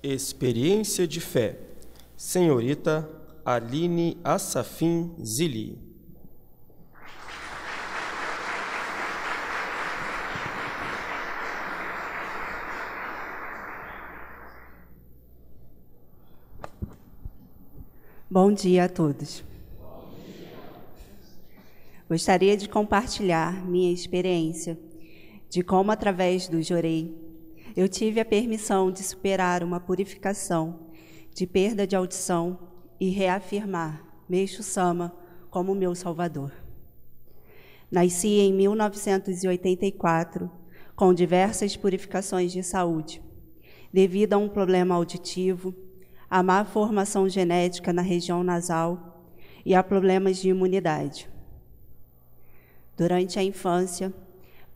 Experiência de fé. Senhorita Aline Assafim Zili. Bom dia a todos. Gostaria de compartilhar minha experiência de como, através do Jorei, eu tive a permissão de superar uma purificação, de perda de audição e reafirmar Meixo Sama como meu salvador. Nasci em 1984 com diversas purificações de saúde, devido a um problema auditivo, a má formação genética na região nasal e a problemas de imunidade. Durante a infância,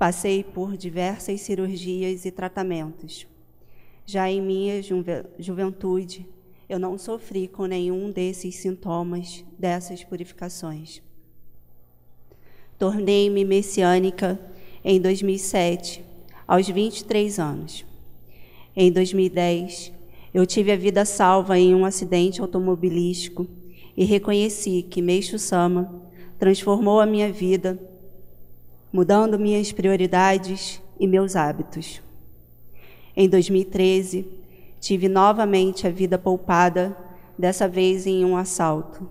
Passei por diversas cirurgias e tratamentos. Já em minha juventude, eu não sofri com nenhum desses sintomas, dessas purificações. Tornei-me messiânica em 2007, aos 23 anos. Em 2010, eu tive a vida salva em um acidente automobilístico e reconheci que Meixo Sama transformou a minha vida mudando minhas prioridades e meus hábitos. Em 2013, tive novamente a vida poupada, dessa vez em um assalto.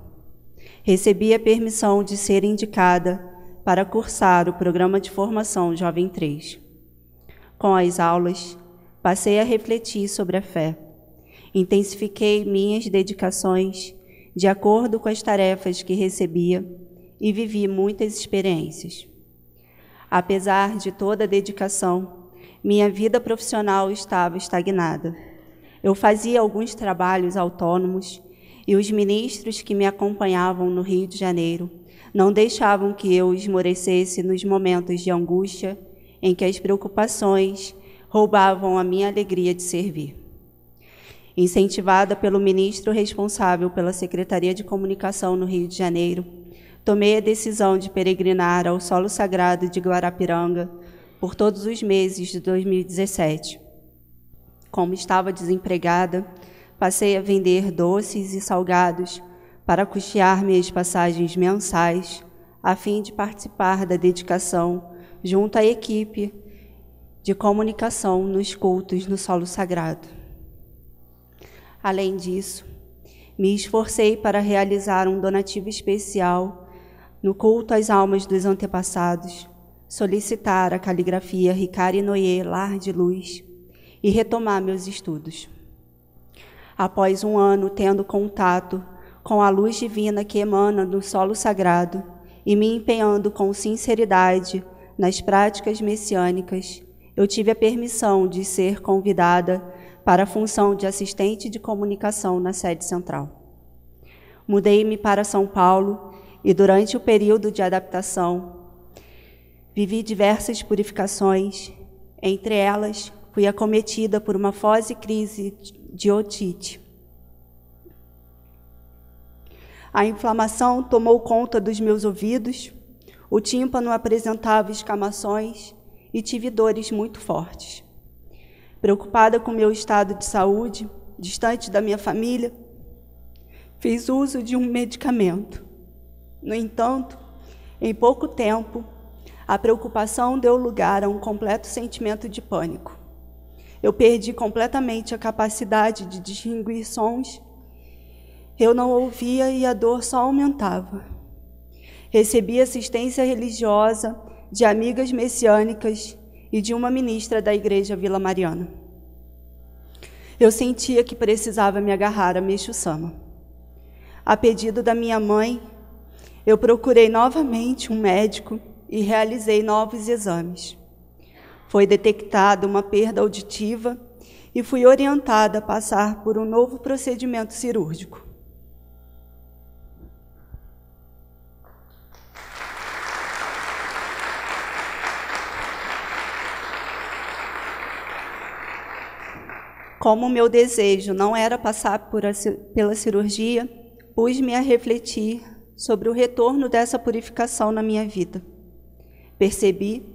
Recebi a permissão de ser indicada para cursar o programa de formação Jovem 3. Com as aulas, passei a refletir sobre a fé. Intensifiquei minhas dedicações de acordo com as tarefas que recebia e vivi muitas experiências. Apesar de toda a dedicação, minha vida profissional estava estagnada. Eu fazia alguns trabalhos autônomos e os ministros que me acompanhavam no Rio de Janeiro não deixavam que eu esmorecesse nos momentos de angústia em que as preocupações roubavam a minha alegria de servir. Incentivada pelo ministro responsável pela Secretaria de Comunicação no Rio de Janeiro, tomei a decisão de peregrinar ao solo sagrado de Guarapiranga por todos os meses de 2017. Como estava desempregada, passei a vender doces e salgados para custear minhas passagens mensais, a fim de participar da dedicação junto à equipe de comunicação nos cultos no solo sagrado. Além disso, me esforcei para realizar um donativo especial no culto às almas dos antepassados, solicitar a caligrafia Ricari Noyer Lar de Luz e retomar meus estudos. Após um ano tendo contato com a luz divina que emana do solo sagrado e me empenhando com sinceridade nas práticas messiânicas, eu tive a permissão de ser convidada para a função de assistente de comunicação na sede central. Mudei-me para São Paulo e durante o período de adaptação, vivi diversas purificações, entre elas fui acometida por uma fose crise de otite. A inflamação tomou conta dos meus ouvidos, o tímpano apresentava escamações e tive dores muito fortes. Preocupada com meu estado de saúde, distante da minha família, fiz uso de um medicamento no entanto, em pouco tempo, a preocupação deu lugar a um completo sentimento de pânico. Eu perdi completamente a capacidade de distinguir sons. Eu não ouvia e a dor só aumentava. Recebi assistência religiosa de amigas messiânicas e de uma ministra da igreja Vila Mariana. Eu sentia que precisava me agarrar a Meixo Sama. A pedido da minha mãe, eu procurei novamente um médico e realizei novos exames. Foi detectada uma perda auditiva e fui orientada a passar por um novo procedimento cirúrgico. Como meu desejo não era passar por a, pela cirurgia, pus-me a refletir sobre o retorno dessa purificação na minha vida. Percebi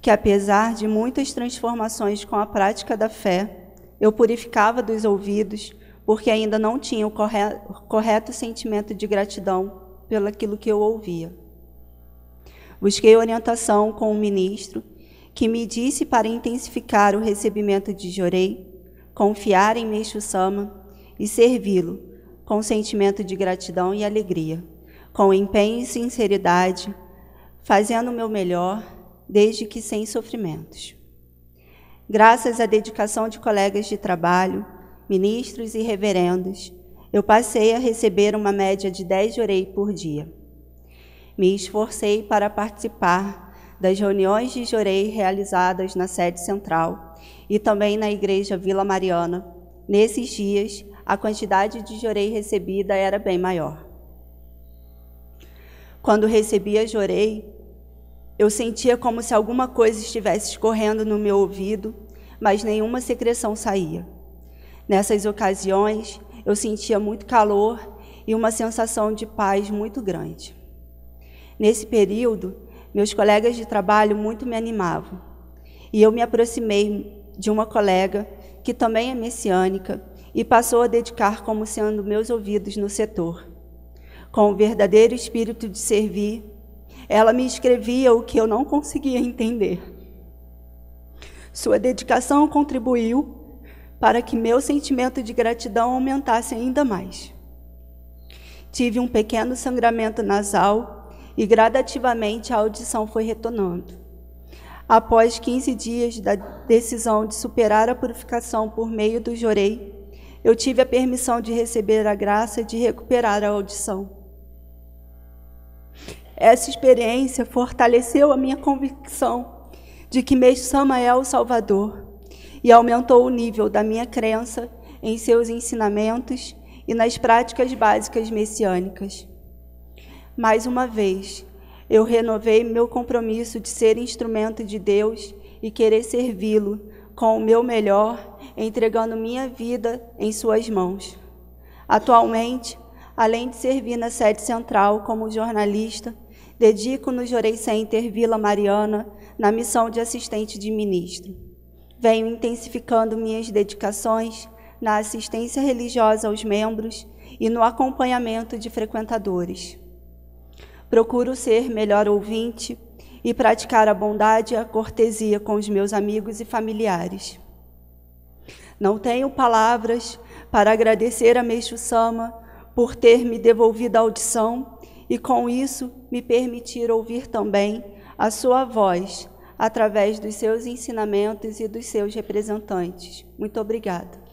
que, apesar de muitas transformações com a prática da fé, eu purificava dos ouvidos porque ainda não tinha o correto sentimento de gratidão pelo aquilo que eu ouvia. Busquei orientação com um ministro que me disse para intensificar o recebimento de Jorei, confiar em Meixo Sama e servi-lo com sentimento de gratidão e alegria com empenho e sinceridade, fazendo o meu melhor, desde que sem sofrimentos. Graças à dedicação de colegas de trabalho, ministros e reverendos, eu passei a receber uma média de 10 orei por dia. Me esforcei para participar das reuniões de jorei realizadas na sede central e também na igreja Vila Mariana. Nesses dias, a quantidade de jorei recebida era bem maior. Quando recebia, chorei. Eu sentia como se alguma coisa estivesse escorrendo no meu ouvido, mas nenhuma secreção saía. Nessas ocasiões, eu sentia muito calor e uma sensação de paz muito grande. Nesse período, meus colegas de trabalho muito me animavam. E eu me aproximei de uma colega que também é messiânica e passou a dedicar como sendo meus ouvidos no setor com o verdadeiro espírito de servir, ela me escrevia o que eu não conseguia entender. Sua dedicação contribuiu para que meu sentimento de gratidão aumentasse ainda mais. Tive um pequeno sangramento nasal e gradativamente a audição foi retornando. Após 15 dias da decisão de superar a purificação por meio do jorei, eu tive a permissão de receber a graça de recuperar a audição. Essa experiência fortaleceu a minha convicção de que Meshama é o Salvador e aumentou o nível da minha crença em seus ensinamentos e nas práticas básicas messiânicas. Mais uma vez, eu renovei meu compromisso de ser instrumento de Deus e querer servi-lo com o meu melhor, entregando minha vida em suas mãos. Atualmente, além de servir na sede central como jornalista, dedico no Jorei Center, Vila Mariana, na missão de assistente de ministro. Venho intensificando minhas dedicações na assistência religiosa aos membros e no acompanhamento de frequentadores. Procuro ser melhor ouvinte e praticar a bondade e a cortesia com os meus amigos e familiares. Não tenho palavras para agradecer a Meixo Sama por ter me devolvido a audição e com isso me permitir ouvir também a sua voz através dos seus ensinamentos e dos seus representantes. Muito obrigada.